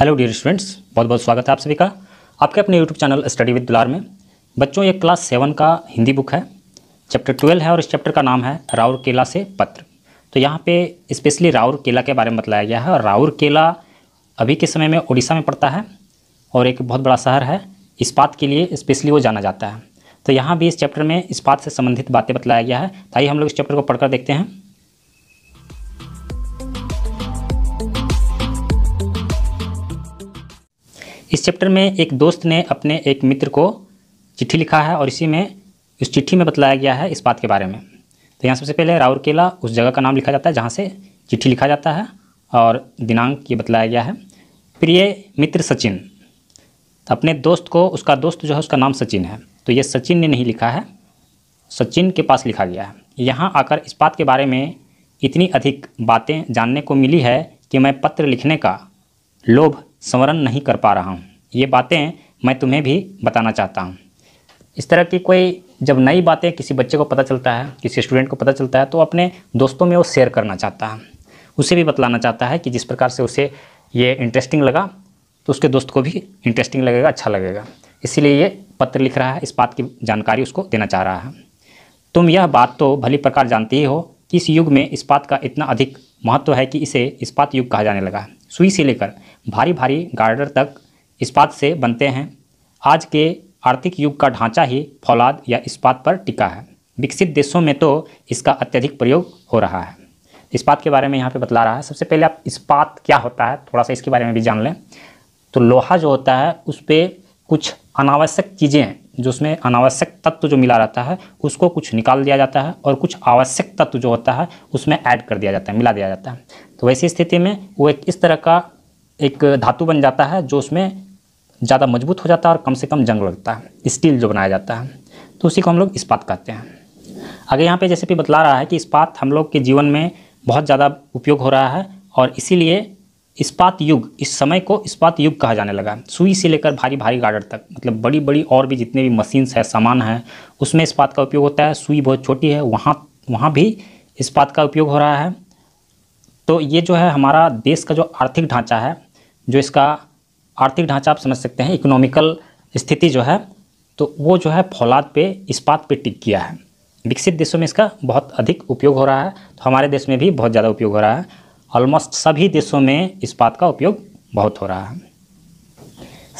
hello dear students बहुत बहुत स्वागत है आप सभी का आपके अपने यूट्यूब चैनल स्टडी विद दुलार में बच्चों ये क्लास सेवन का हिंदी बुक है चैप्टर ट्वेल्व है और इस चैप्टर का नाम है राउर केला से पत्र तो यहाँ पे स्पेशली राउर केला के बारे में बताया गया है और राउर केला अभी के समय में उड़ीसा में पड़ता है और एक बहुत बड़ा शहर है इस्पात के लिए स्पेशली वो जाना जाता है तो यहाँ भी इस चैप्टर में इस्पात से संबंधित बातें बताया गया है ताकि तो हम लोग इस चैप्टर को पढ़कर देखते हैं इस चैप्टर में एक दोस्त ने अपने एक मित्र को चिट्ठी लिखा है और इसी में इस चिट्ठी में बतलाया गया है इस बात के बारे में तो यहाँ सबसे पहले राउरकेला उस जगह का नाम लिखा जाता है जहाँ से चिट्ठी लिखा जाता है और दिनांक ये बतलाया गया है प्रिय मित्र सचिन तो अपने दोस्त को उसका दोस्त जो है उसका नाम सचिन है तो ये सचिन ने नहीं लिखा है सचिन के पास लिखा गया है यहाँ आकर इस बात के बारे में इतनी अधिक बातें जानने को मिली है कि मैं पत्र लिखने का लोभ संवरण नहीं कर पा रहा हूँ ये बातें मैं तुम्हें भी बताना चाहता हूँ इस तरह की कोई जब नई बातें किसी बच्चे को पता चलता है किसी स्टूडेंट को पता चलता है तो अपने दोस्तों में वो शेयर करना चाहता है उसे भी बतलाना चाहता है कि जिस प्रकार से उसे ये इंटरेस्टिंग लगा तो उसके दोस्त को भी इंटरेस्टिंग लगेगा अच्छा लगेगा इसीलिए ये पत्र लिख रहा है इस बात की जानकारी उसको देना चाह रहा है तुम यह बात तो भली प्रकार जानती ही हो कि इस युग में इस बात का इतना अधिक महत्व है कि इसे इस्पात युग कहा जाने लगा सुई से लेकर भारी भारी गार्डर तक इस्पात से बनते हैं आज के आर्थिक युग का ढांचा ही फौलाद या इस्पात पर टिका है विकसित देशों में तो इसका अत्यधिक प्रयोग हो रहा है इस्पात के बारे में यहाँ पे बतला रहा है सबसे पहले आप इस्पात क्या होता है थोड़ा सा इसके बारे में भी जान लें तो लोहा जो होता है उस पर कुछ अनावश्यक चीज़ें जो उसमें अनावश्यक तत्व जो मिला रहता है उसको कुछ निकाल दिया जाता है और कुछ आवश्यक तत्व जो होता है उसमें ऐड कर दिया जाता है मिला दिया जाता है तो वैसी स्थिति में वो एक इस तरह का एक धातु बन जाता है जो उसमें ज़्यादा मजबूत हो जाता है और कम से कम जंग लगता है स्टील जो बनाया जाता है तो उसी को हम लोग इस्पात कहते हैं आगे यहाँ पर जैसे भी बतला रहा है कि इस्पात हम लोग के जीवन में बहुत ज़्यादा उपयोग हो रहा है और इसीलिए इस्पात युग इस समय को इस्पात युग कहा जाने लगा सुई से लेकर भारी भारी गार्डर तक मतलब बड़ी बड़ी और भी जितने भी मशीन्स हैं सामान हैं उसमें इस्पात का उपयोग होता है सुई बहुत छोटी है वहाँ वहाँ भी इस्पात का उपयोग हो रहा है तो ये जो है हमारा देश का जो आर्थिक ढांचा है जो इसका आर्थिक ढांचा आप समझ सकते हैं इकोनॉमिकल स्थिति जो है तो वो जो है फौलाद पे इस्पात पे टिक किया है विकसित देशों में इसका बहुत अधिक उपयोग हो रहा है तो हमारे देश में भी बहुत ज़्यादा उपयोग हो रहा है ऑलमोस्ट सभी देशों में इस्पात का उपयोग बहुत हो रहा है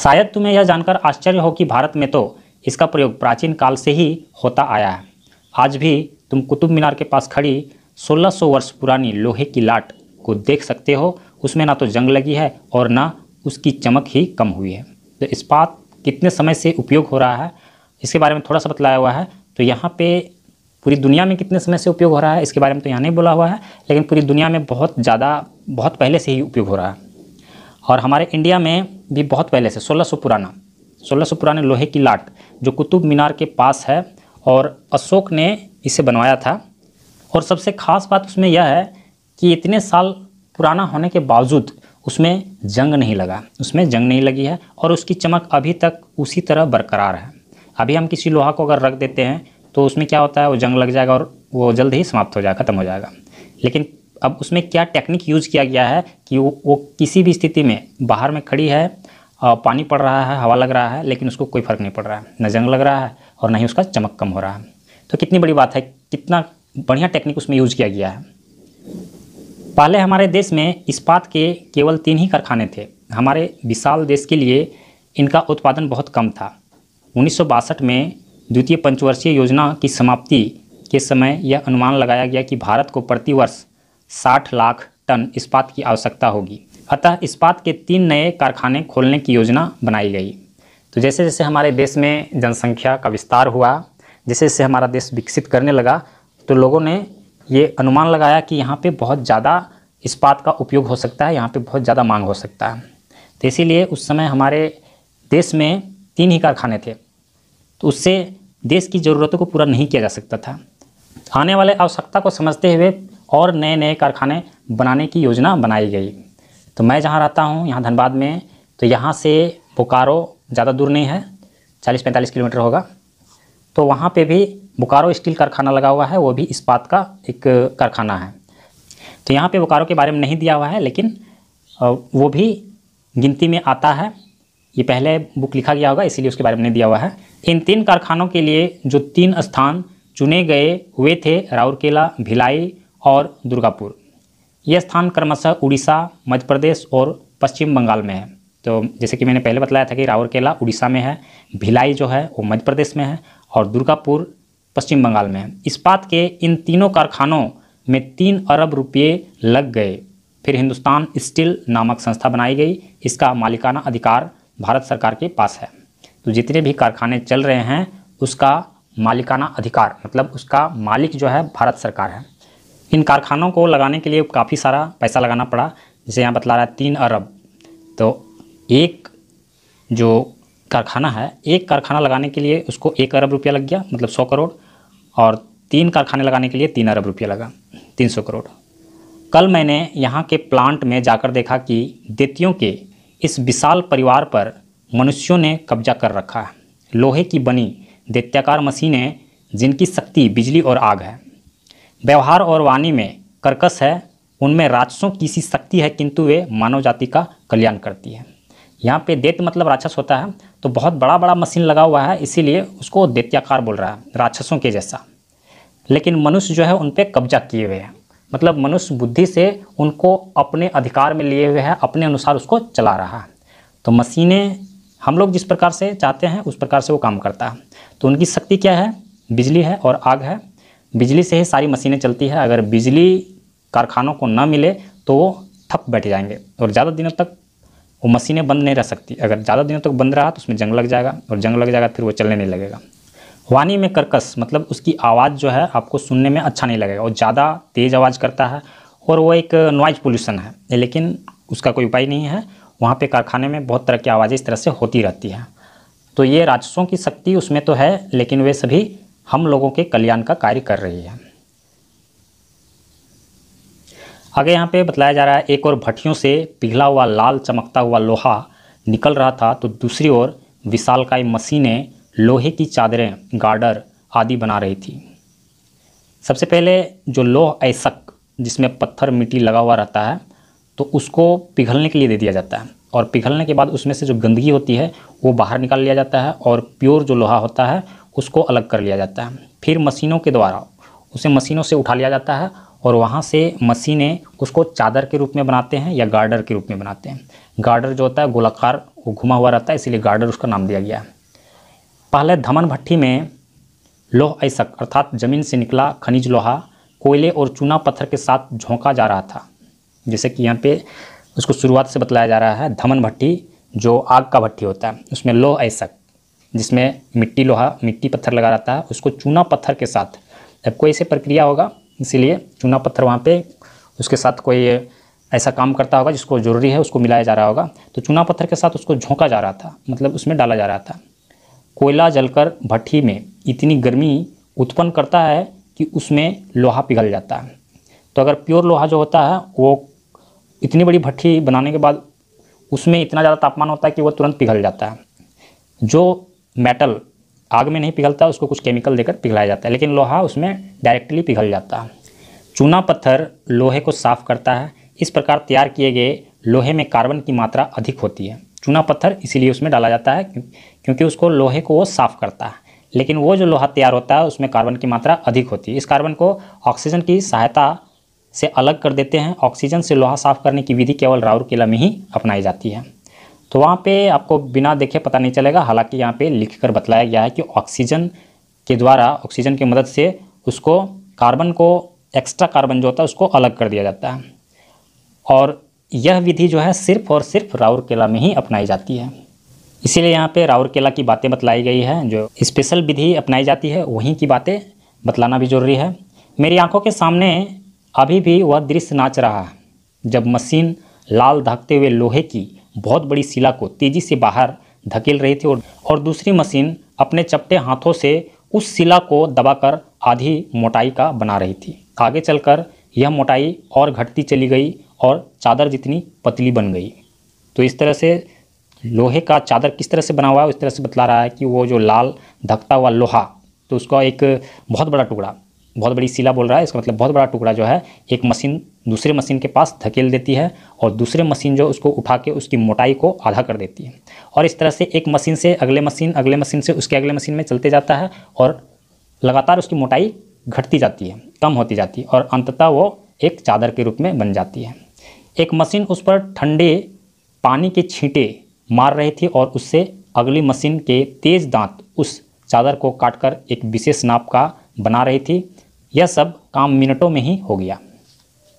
शायद तुम्हें यह जानकर आश्चर्य हो कि भारत में तो इसका प्रयोग प्राचीन काल से ही होता आया है आज भी तुम कुतुब मीनार के पास खड़ी 1600 वर्ष पुरानी लोहे की लाट को देख सकते हो उसमें ना तो जंग लगी है और ना उसकी चमक ही कम हुई है तो इस्पात कितने समय से उपयोग हो रहा है इसके बारे में थोड़ा सा बतलाया हुआ है तो यहाँ पे पूरी दुनिया में कितने समय से उपयोग हो रहा है इसके बारे में तो यहाँ नहीं बोला हुआ है लेकिन पूरी दुनिया में बहुत ज़्यादा बहुत पहले से ही उपयोग हो रहा है और हमारे इंडिया में भी बहुत पहले से 1600 पुराना 1600 पुराने लोहे की लाट जो कुतुब मीनार के पास है और अशोक ने इसे बनवाया था और सबसे खास बात उसमें यह है कि इतने साल पुराना होने के बावजूद उसमें जंग नहीं लगा उसमें जंग नहीं लगी है और उसकी चमक अभी तक उसी तरह बरकरार है अभी हम किसी लोहा को अगर रख देते हैं तो उसमें क्या होता है वो जंग लग जाएगा और वो जल्द ही समाप्त हो जाएगा ख़त्म हो जाएगा लेकिन अब उसमें क्या टेक्निक यूज किया गया है कि वो, वो किसी भी स्थिति में बाहर में खड़ी है पानी पड़ रहा है हवा लग रहा है लेकिन उसको कोई फ़र्क नहीं पड़ रहा है न जंग लग रहा है और ना ही उसका चमक कम हो रहा है तो कितनी बड़ी बात है कितना बढ़िया टेक्निक उसमें यूज किया गया है पहले हमारे देश में इस्पात के केवल तीन ही कारखाने थे हमारे विशाल देश के लिए इनका उत्पादन बहुत कम था उन्नीस में द्वितीय पंचवर्षीय योजना की समाप्ति के समय यह अनुमान लगाया गया कि भारत को प्रतिवर्ष साठ लाख टन इस्पात की आवश्यकता होगी अतः इस्पात के तीन नए कारखाने खोलने की योजना बनाई गई तो जैसे जैसे हमारे देश में जनसंख्या का विस्तार हुआ जैसे जैसे हमारा देश विकसित करने लगा तो लोगों ने ये अनुमान लगाया कि यहाँ पे बहुत ज़्यादा इस्पात का उपयोग हो सकता है यहाँ पे बहुत ज़्यादा मांग हो सकता है तो इसीलिए उस समय हमारे देश में तीन ही कारखाने थे तो उससे देश की ज़रूरतों को पूरा नहीं किया जा सकता था आने वाले आवश्यकता को समझते हुए और नए नए कारखाने बनाने की योजना बनाई गई तो मैं जहाँ रहता हूँ यहाँ धनबाद में तो यहाँ से बोकारो ज़्यादा दूर नहीं है चालीस पैंतालीस किलोमीटर होगा तो वहाँ पर भी बोकारो स्टील कारखाना लगा हुआ है वो भी इस्पात का एक कारखाना है तो यहाँ पे बोकारो के बारे में नहीं दिया हुआ है लेकिन वो भी गिनती में आता है ये पहले बुक लिखा गया होगा इसीलिए उसके बारे में दिया हुआ है इन तीन कारखानों के लिए जो तीन स्थान चुने गए हुए थे राउरकेला भिलाई और दुर्गापुर ये स्थान क्रमशः उड़ीसा मध्य प्रदेश और पश्चिम बंगाल में है तो जैसे कि मैंने पहले बताया था कि रावरकेला उड़ीसा में है भिलाई जो है वो मध्य प्रदेश में है और दुर्गापुर पश्चिम बंगाल में है इस्पात के इन तीनों कारखानों में तीन अरब रुपये लग गए फिर हिंदुस्तान स्टील नामक संस्था बनाई गई इसका मालिकाना अधिकार भारत सरकार के पास है तो जितने भी कारखाने चल रहे हैं उसका मालिकाना अधिकार मतलब उसका मालिक जो है भारत सरकार है इन कारखानों को लगाने के लिए काफ़ी सारा पैसा लगाना पड़ा जैसे यहाँ बतला रहा है तीन अरब तो एक जो कारखाना है एक कारखाना लगाने के लिए उसको एक अरब रुपया लग गया मतलब सौ करोड़ और तीन कारखाने लगाने के लिए तीन अरब रुपया लगा तीन सौ करोड़ कल मैंने यहाँ के प्लांट में जाकर देखा कि देतियों के इस विशाल परिवार पर मनुष्यों ने कब्जा कर रखा है लोहे की बनी दैत्याकार मशीनें जिनकी शक्ति बिजली और आग है व्यवहार और वाणी में कर्कश है उनमें राक्षसों की सी शक्ति है किंतु वे मानव जाति का कल्याण करती है यहाँ पे दैत्य मतलब राक्षस होता है तो बहुत बड़ा बड़ा मशीन लगा हुआ है इसीलिए उसको दैत्याकार बोल रहा है राक्षसों के जैसा लेकिन मनुष्य जो है उन पर कब्जा किए हुए हैं मतलब मनुष्य बुद्धि से उनको अपने अधिकार में लिए हुए है अपने अनुसार उसको चला रहा है तो मशीनें हम लोग जिस प्रकार से चाहते हैं उस प्रकार से वो काम करता है तो उनकी शक्ति क्या है बिजली है और आग है बिजली से ही सारी मशीनें चलती है अगर बिजली कारखानों को न मिले तो वो ठप बैठ जाएंगे और ज़्यादा दिनों तक वो मशीनें बंद नहीं रह सकती अगर ज़्यादा दिनों तक बंद रहा तो उसमें जंग लग जाएगा और जंग लग जाएगा फिर वो चलने नहीं लगेगा वाणी में कर्कश मतलब उसकी आवाज़ जो है आपको सुनने में अच्छा नहीं लगेगा और ज़्यादा तेज़ आवाज़ करता है और वो एक नॉइज पोल्यूशन है लेकिन उसका कोई उपाय नहीं है वहाँ पे कारखाने में बहुत तरह की आवाज़ें इस तरह से होती रहती हैं तो ये राजस्वों की शक्ति उसमें तो है लेकिन वे सभी हम लोगों के कल्याण का कार्य कर रही है आगे यहाँ पे बताया जा रहा है एक और भट्टियों से पिघला हुआ लाल चमकता हुआ लोहा निकल रहा था तो दूसरी ओर विशालकाय मशीनें लोहे की चादरें गार्डर आदि बना रही थी सबसे पहले जो लोह ऐसक जिसमें पत्थर मिट्टी लगा हुआ रहता है तो उसको पिघलने के लिए दे दिया जाता है और पिघलने के बाद उसमें से जो गंदगी होती है वो बाहर निकाल लिया जाता है और प्योर जो लोहा होता है उसको अलग कर लिया जाता है फिर मशीनों के द्वारा उसे मशीनों से उठा लिया जाता है और वहाँ से मशीनें उसको चादर के रूप में बनाते हैं या गार्डर के रूप में बनाते हैं गार्डर जो होता है गोलाकार वो घुमा हुआ रहता है इसीलिए गार्डर उसका नाम दिया गया है पहले धमन भट्टी में लोह ऐसक अर्थात जमीन से निकला खनिज लोहा कोयले और चूना पत्थर के साथ झोंका जा रहा था जैसे कि यहाँ पे उसको शुरुआत से बतलाया जा रहा है धमन भट्टी जो आग का भट्टी होता है उसमें लोह ऐसक जिसमें मिट्टी लोहा मिट्टी पत्थर लगा रहता है उसको चूना पत्थर के साथ जब कोई ऐसे प्रक्रिया होगा इसीलिए चूना पत्थर वहाँ पर उसके साथ कोई ऐसा काम करता होगा जिसको ज़रूरी है उसको मिलाया जा रहा होगा तो चूना पत्थर के साथ उसको झोंका जा रहा था मतलब उसमें डाला जा रहा था कोयला जलकर भट्ठी में इतनी गर्मी उत्पन्न करता है कि उसमें लोहा पिघल जाता है तो अगर प्योर लोहा जो होता है वो इतनी बड़ी भट्ठी बनाने के बाद उसमें इतना ज़्यादा तापमान होता है कि वो तुरंत पिघल जाता है जो मेटल आग में नहीं पिघलता उसको कुछ केमिकल देकर पिघलाया जाता है लेकिन लोहा उसमें डायरेक्टली पिघल जाता है चूना पत्थर लोहे को साफ करता है इस प्रकार तैयार किए गए लोहे में कार्बन की मात्रा अधिक होती है चूना पत्थर इसीलिए उसमें डाला जाता है क्योंकि उसको लोहे को वो साफ़ करता है लेकिन वो जो लोहा तैयार होता है उसमें कार्बन की मात्रा अधिक होती है इस कार्बन को ऑक्सीजन की सहायता से अलग कर देते हैं ऑक्सीजन से लोहा साफ़ करने की विधि केवल राउरकेला में ही अपनाई जाती है तो वहाँ पे आपको बिना देखे पता नहीं चलेगा हालांकि यहाँ पे लिख कर बतलाया गया है कि ऑक्सीजन के द्वारा ऑक्सीजन की मदद से उसको कार्बन को एक्स्ट्रा कार्बन जो होता है उसको अलग कर दिया जाता है और यह विधि जो है सिर्फ और सिर्फ राउरकेला में ही अपनाई जाती है इसीलिए यहाँ पे राउरकेला की बातें बतलाई गई है जो स्पेशल विधि अपनाई जाती है वहीं की बातें बतलाना भी जरूरी है मेरी आंखों के सामने अभी भी वह दृश्य नाच रहा है जब मशीन लाल धकते हुए लोहे की बहुत बड़ी शिला को तेजी से बाहर धकेल रही थी और, और दूसरी मशीन अपने चपटे हाथों से उस शिला को दबाकर आधी मोटाई का बना रही थी आगे चलकर यह मोटाई और घटती चली गई और चादर जितनी पतली बन गई तो इस तरह से लोहे का चादर किस तरह से बना हुआ है उस तरह से बतला रहा है कि वो जो लाल धकता हुआ लोहा तो उसका एक बहुत बड़ा टुकड़ा बहुत बड़ी सिला बोल रहा है इसका मतलब बहुत बड़ा टुकड़ा जो है एक मशीन दूसरे मशीन के पास धकेल देती है और दूसरे मशीन जो उसको उठा के उसकी मोटाई को आधा कर देती है और इस तरह से एक मशीन से अगले मशीन अगले मशीन से उसके अगले मशीन में चलते जाता है और लगातार उसकी मोटाई घटती जाती है कम होती जाती है और अंततः वो एक चादर के रूप में बन जाती है एक मशीन उस पर ठंडे पानी के छींटे मार रही थी और उससे अगली मशीन के तेज दांत उस चादर को काटकर एक विशेष नाप का बना रही थी यह सब काम मिनटों में ही हो गया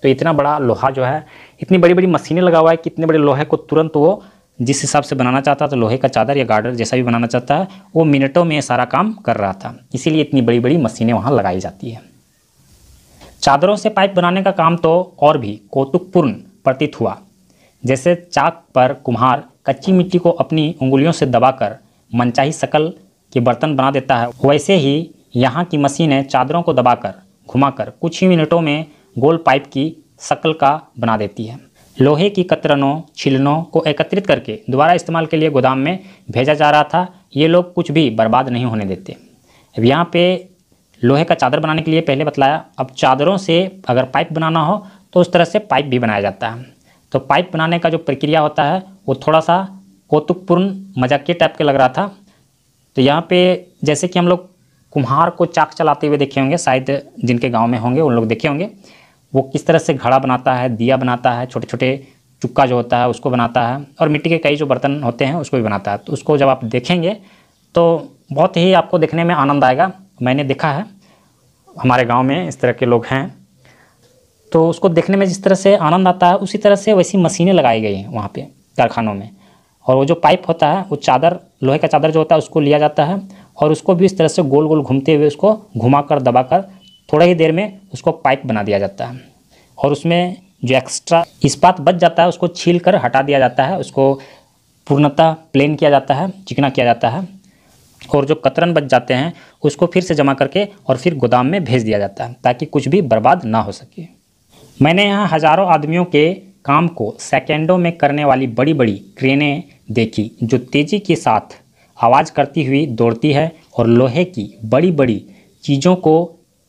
तो इतना बड़ा लोहा जो है इतनी बड़ी बड़ी मशीनें लगा हुआ है कि इतने बड़े लोहे को तुरंत वो जिस हिसाब से बनाना चाहता था लोहे का चादर या गार्डर जैसा भी बनाना चाहता है वो मिनटों में सारा काम कर रहा था इसीलिए इतनी बड़ी बड़ी मशीनें वहाँ लगाई जाती हैं चादरों से पाइप बनाने का काम तो और भी कौतुकपूर्ण प्रतीत हुआ जैसे चाक पर कुम्हार कच्ची मिट्टी को अपनी उंगलियों से दबाकर मनचाही शकल के बर्तन बना देता है वैसे ही यहाँ की मशीनें चादरों को दबाकर घुमाकर कुछ ही मिनटों में गोल पाइप की शक्ल का बना देती है लोहे की कतरनों छिलनों को एकत्रित करके दोबारा इस्तेमाल के लिए गोदाम में भेजा जा रहा था ये लोग कुछ भी बर्बाद नहीं होने देते अब यहाँ पे लोहे का चादर बनाने के लिए पहले बतलाया अब चादरों से अगर पाइप बनाना हो तो उस तरह से पाइप भी बनाया जाता है तो पाइप बनाने का जो प्रक्रिया होता है वो थोड़ा सा कौतुकपूर्ण मजाकिया टाइप के लग रहा था तो यहाँ पे जैसे कि हम लोग कुम्हार को चाक चलाते हुए देखे होंगे शायद जिनके गाँव में होंगे उन लोग देखे होंगे वो किस तरह से घड़ा बनाता है दिया बनाता है छोटे छोटे चुक्का जो होता है उसको बनाता है और मिट्टी के कई जो बर्तन होते हैं उसको भी बनाता है तो उसको जब आप देखेंगे तो बहुत ही आपको देखने में आनंद आएगा मैंने देखा है हमारे गांव में इस तरह के लोग हैं तो उसको देखने में जिस तरह से आनंद आता है उसी तरह से वैसी मशीनें लगाई गई हैं वहाँ पे कारखानों में और वो जो पाइप होता है वो चादर लोहे का चादर जो होता है उसको लिया जाता है और उसको भी इस तरह से गोल गोल घूमते हुए उसको घुमा कर दबा कर थोड़ा ही देर में उसको पाइप बना दिया जाता है और उसमें जो एक्स्ट्रा इस्पात बच जाता है उसको छील कर हटा दिया जाता है उसको पूर्णतः प्लेन किया जाता है चिकना किया जाता है और जो कतरन बच जाते हैं उसको फिर से जमा करके और फिर गोदाम में भेज दिया जाता है ताकि कुछ भी बर्बाद ना हो सके मैंने यहाँ हज़ारों आदमियों के काम को सेकेंडों में करने वाली बड़ी बड़ी क्रेनें देखी जो तेज़ी के साथ आवाज़ करती हुई दौड़ती है और लोहे की बड़ी बड़ी चीज़ों को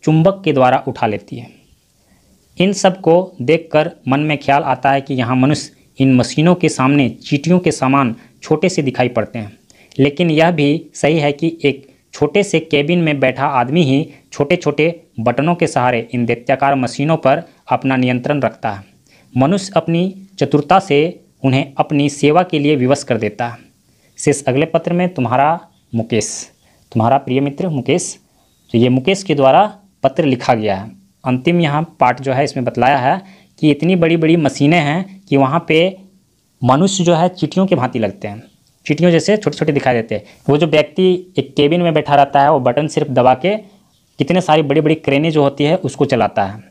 चुंबक के द्वारा उठा लेती है इन सब को कर मन में ख्याल आता है कि यहाँ मनुष्य इन मशीनों के सामने चीटियों के सामान छोटे से दिखाई पड़ते हैं लेकिन यह भी सही है कि एक छोटे से केबिन में बैठा आदमी ही छोटे छोटे बटनों के सहारे इन दैत्याकार मशीनों पर अपना नियंत्रण रखता है मनुष्य अपनी चतुरता से उन्हें अपनी सेवा के लिए विवश कर देता है शेष अगले पत्र में तुम्हारा मुकेश तुम्हारा प्रिय मित्र मुकेश तो ये मुकेश के द्वारा पत्र लिखा गया है अंतिम यहाँ पार्ट जो है इसमें बतलाया है कि इतनी बड़ी बड़ी मशीनें हैं कि वहाँ पे मनुष्य जो है चिट्ठियों के भांति लगते हैं चीटियों जैसे छोटे छोटे दिखाई देते हैं वो जो व्यक्ति एक केबिन में बैठा रहता है वो बटन सिर्फ दबा के कितने सारी बड़ी बड़ी क्रेनें जो होती है उसको चलाता है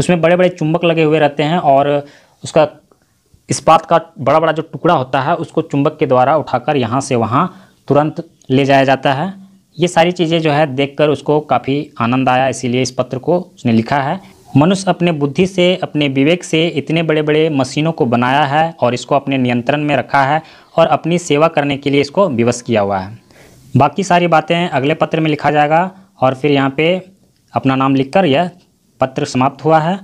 उसमें बड़े बड़े चुंबक लगे हुए रहते हैं और उसका इस्पात का बड़ा बड़ा जो टुकड़ा होता है उसको चुंबक के द्वारा उठाकर यहाँ से वहाँ तुरंत ले जाया जाता है ये सारी चीज़ें जो है देखकर उसको काफ़ी आनंद आया इसीलिए इस पत्र को उसने लिखा है मनुष्य अपने बुद्धि से अपने विवेक से इतने बड़े बड़े मशीनों को बनाया है और इसको अपने नियंत्रण में रखा है और अपनी सेवा करने के लिए इसको विवश किया हुआ है बाकी सारी बातें अगले पत्र में लिखा जाएगा और फिर यहाँ पे अपना नाम लिखकर यह पत्र समाप्त हुआ है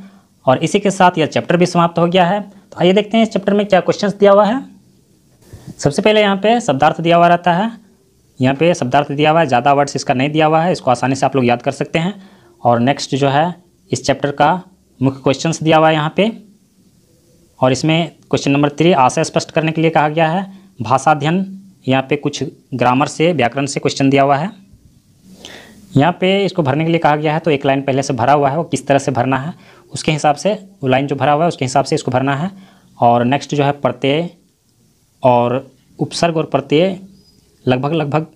और इसी के साथ यह चैप्टर भी समाप्त हो गया है तो आइए देखते हैं इस चैप्टर में क्या क्वेश्चंस दिया हुआ है सबसे पहले यहाँ पे शब्दार्थ दिया हुआ रहता है यहाँ पे शब्दार्थ दिया हुआ है ज़्यादा वर्ड्स इसका नहीं दिया हुआ है इसको आसानी से आप लोग याद कर सकते हैं और नेक्स्ट जो है इस चैप्टर का मुख्य क्वेश्चंस दिया हुआ है यहाँ पे और इसमें क्वेश्चन नंबर थ्री आशय स्पष्ट करने के लिए कहा गया है भाषा अध्ययन यहाँ पे कुछ ग्रामर से व्याकरण से क्वेश्चन दिया हुआ है यहाँ पे इसको भरने के लिए कहा गया है तो एक लाइन पहले से भरा हुआ है वो किस तरह से भरना है उसके हिसाब से वो लाइन जो भरा हुआ है उसके हिसाब से इसको भरना है और नेक्स्ट जो है प्रत्यय और उपसर्ग और प्रत्यय लगभग लगभग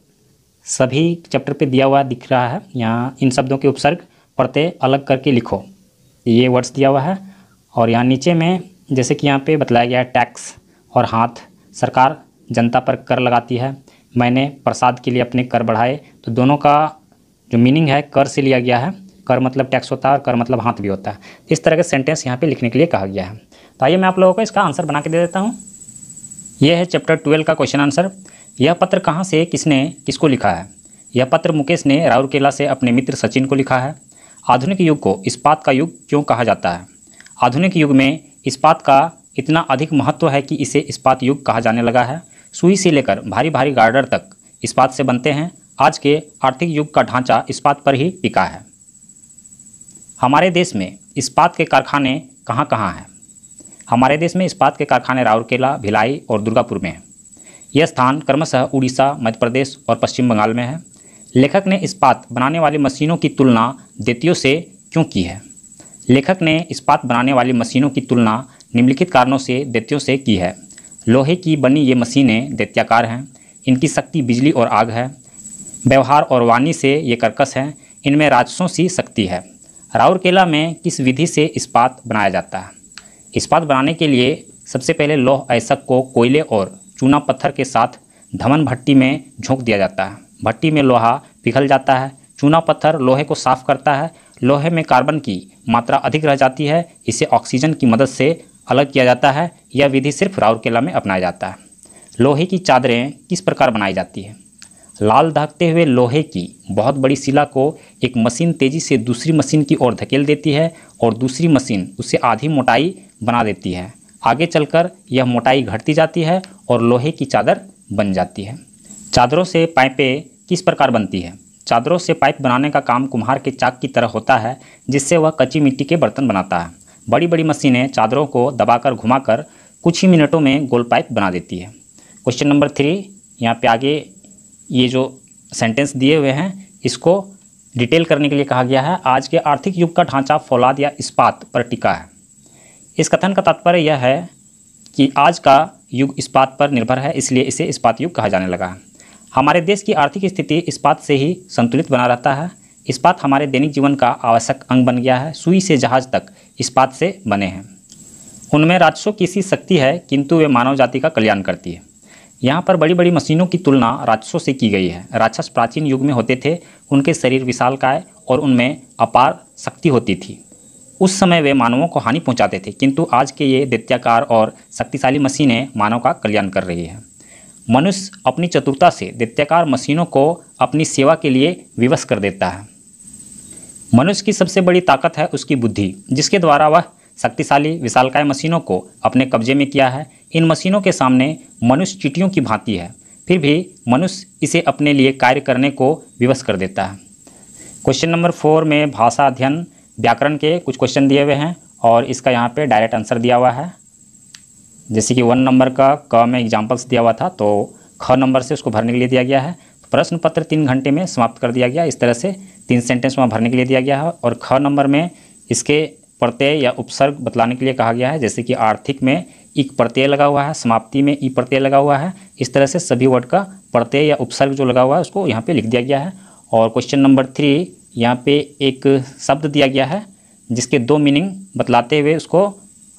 सभी चैप्टर पे दिया हुआ दिख रहा है यहाँ इन शब्दों के उपसर्ग प्रत्यय अलग करके लिखो ये वर्ड्स दिया हुआ है और यहाँ नीचे में जैसे कि यहाँ पे बताया गया है टैक्स और हाथ सरकार जनता पर कर लगाती है मैंने प्रसाद के लिए अपने कर बढ़ाए तो दोनों का जो मीनिंग है कर से लिया गया है कर मतलब टैक्स होता है और कर मतलब हाथ भी होता है इस तरह के सेंटेंस यहाँ पे लिखने के लिए कहा गया है तो आइए मैं आप लोगों को इसका आंसर बना के दे देता हूँ यह है चैप्टर ट्वेल्व का क्वेश्चन आंसर यह पत्र कहाँ से किसने किसको लिखा है यह पत्र मुकेश ने राउरकेला से अपने मित्र सचिन को लिखा है आधुनिक युग को इस्पात का युग क्यों कहा जाता है आधुनिक युग में इस्पात का इतना अधिक महत्व है कि इसे इस्पात युग कहा जाने लगा है सुई से लेकर भारी भारी गार्डर तक इस्पात से बनते हैं आज के आर्थिक युग का ढांचा इस्पात पर ही टिका है हमारे देश में इस्पात के कारखाने कहाँ कहाँ हैं हमारे देश में इस्पात के कारखाने राउरकेला भिलाई और दुर्गापुर में हैं यह स्थान क्रमशः उड़ीसा मध्य प्रदेश और पश्चिम बंगाल में है लेखक ने इस्पात बनाने वाली मशीनों की तुलना देतियों से क्यों की है लेखक ने इस्पात बनाने वाली मशीनों की तुलना निम्नलिखित कारणों से देतियों से की है लोहे की बनी ये मशीनें दैत्याकार हैं इनकी शक्ति बिजली और आग है व्यवहार और वाणी से ये कर्कश हैं इनमें राजसों सी शक्ति है राउरकेला में किस विधि से इस्पात बनाया जाता है इस्पात बनाने के लिए सबसे पहले लोह ऐसक को कोयले और चूना पत्थर के साथ धमन भट्टी में झोंक दिया जाता है भट्टी में लोहा पिघल जाता है चूना पत्थर लोहे को साफ करता है लोहे में कार्बन की मात्रा अधिक रह जाती है इसे ऑक्सीजन की मदद से अलग किया जाता है यह विधि सिर्फ राउरकेला में अपनाया जाता है लोहे की चादरें किस प्रकार बनाई जाती है लाल धकते हुए लोहे की बहुत बड़ी शिला को एक मशीन तेजी से दूसरी मशीन की ओर धकेल देती है और दूसरी मशीन उसे आधी मोटाई बना देती है आगे चलकर यह मोटाई घटती जाती है और लोहे की चादर बन जाती है चादरों से पाइपें किस प्रकार बनती है चादरों से पाइप बनाने का काम कुम्हार के चाक की तरह होता है जिससे वह कच्ची मिट्टी के बर्तन बनाता है बड़ी बड़ी मशीनें चादरों को दबाकर घुमाकर कुछ ही मिनटों में गोल पाइप बना देती है क्वेश्चन नंबर थ्री यहाँ पे आगे ये जो सेंटेंस दिए हुए हैं इसको डिटेल करने के लिए कहा गया है आज के आर्थिक युग का ढांचा फौलाद या इस्पात पर टिका है इस कथन का तात्पर्य यह है कि आज का युग इस्पात पर निर्भर है इसलिए इसे इस्पात युग कहा जाने लगा है हमारे देश की आर्थिक स्थिति इस्पात से ही संतुलित बना रहता है इस्पात हमारे दैनिक जीवन का आवश्यक अंग बन गया है सुई से जहाज तक इस्पात से बने हैं उनमें राजस्व की सी शक्ति है किंतु वे मानव जाति का कल्याण करती है यहाँ पर बड़ी बड़ी मशीनों की तुलना राजस्व से की गई है राक्षस प्राचीन युग में होते थे उनके शरीर विशाल काय और उनमें अपार शक्ति होती थी उस समय वे मानवों को हानि पहुँचाते थे किंतु आज के ये दैत्याकार और शक्तिशाली मशीनें मानव का कल्याण कर रही है मनुष्य अपनी चतुरता से दैत्याकार मशीनों को अपनी सेवा के लिए विवश कर देता है मनुष्य की सबसे बड़ी ताकत है उसकी बुद्धि जिसके द्वारा वह शक्तिशाली विशालकाय मशीनों को अपने कब्जे में किया है इन मशीनों के सामने मनुष्य चिटियों की भांति है फिर भी मनुष्य इसे अपने लिए कार्य करने को विवश कर देता है क्वेश्चन नंबर फोर में भाषा अध्ययन व्याकरण के कुछ क्वेश्चन दिए हुए हैं और इसका यहाँ पे डायरेक्ट आंसर दिया हुआ है जैसे कि वन नंबर का क में एग्जाम्पल्स दिया हुआ था तो ख नंबर से उसको भरने के लिए दिया गया है प्रश्न पत्र तीन घंटे में समाप्त कर दिया गया इस तरह से तीन सेंटेंस वहाँ भरने के लिए दिया गया है और ख नंबर में इसके प्रत्यय या उपसर्ग बतलाने के लिए कहा गया है जैसे कि आर्थिक में एक प्रत्यय लगा हुआ है समाप्ति में ई प्रत्यय लगा हुआ है इस तरह से सभी वर्ड का प्रत्यय या उपसर्ग जो लगा हुआ है उसको यहाँ पे लिख दिया गया है और क्वेश्चन नंबर थ्री यहाँ पे एक शब्द दिया गया है जिसके दो मीनिंग बतलाते हुए उसको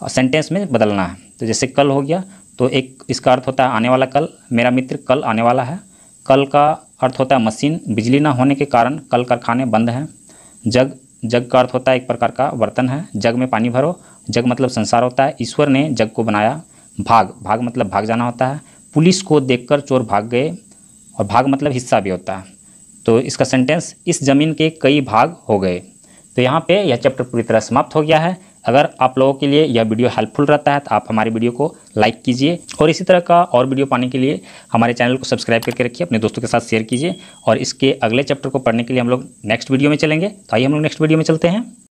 सेंटेंस में बदलना है तो जैसे कल हो गया तो एक इसका अर्थ होता है आने वाला कल मेरा मित्र कल आने वाला है कल का अर्थ होता है मशीन बिजली ना होने के कारण कल कारखाने बंद हैं जग जग का अर्थ होता है एक प्रकार का बर्तन है जग में पानी भरो जग मतलब संसार होता है ईश्वर ने जग को बनाया भाग भाग मतलब भाग जाना होता है पुलिस को देखकर चोर भाग गए और भाग मतलब हिस्सा भी होता है तो इसका सेंटेंस इस ज़मीन के कई भाग हो गए तो यहाँ पे यह चैप्टर पूरी तरह समाप्त हो गया है अगर आप लोगों के लिए यह वीडियो हेल्पफुल रहता है तो आप हमारी वीडियो को लाइक कीजिए और इसी तरह का और वीडियो पाने के लिए हमारे चैनल को सब्सक्राइब करके रखिए अपने दोस्तों के साथ शेयर कीजिए और इसके अगले चैप्टर को पढ़ने के लिए हम लोग नेक्स्ट वीडियो में चलेंगे तो आइए हम लोग नेक्स्ट वीडियो में चलते हैं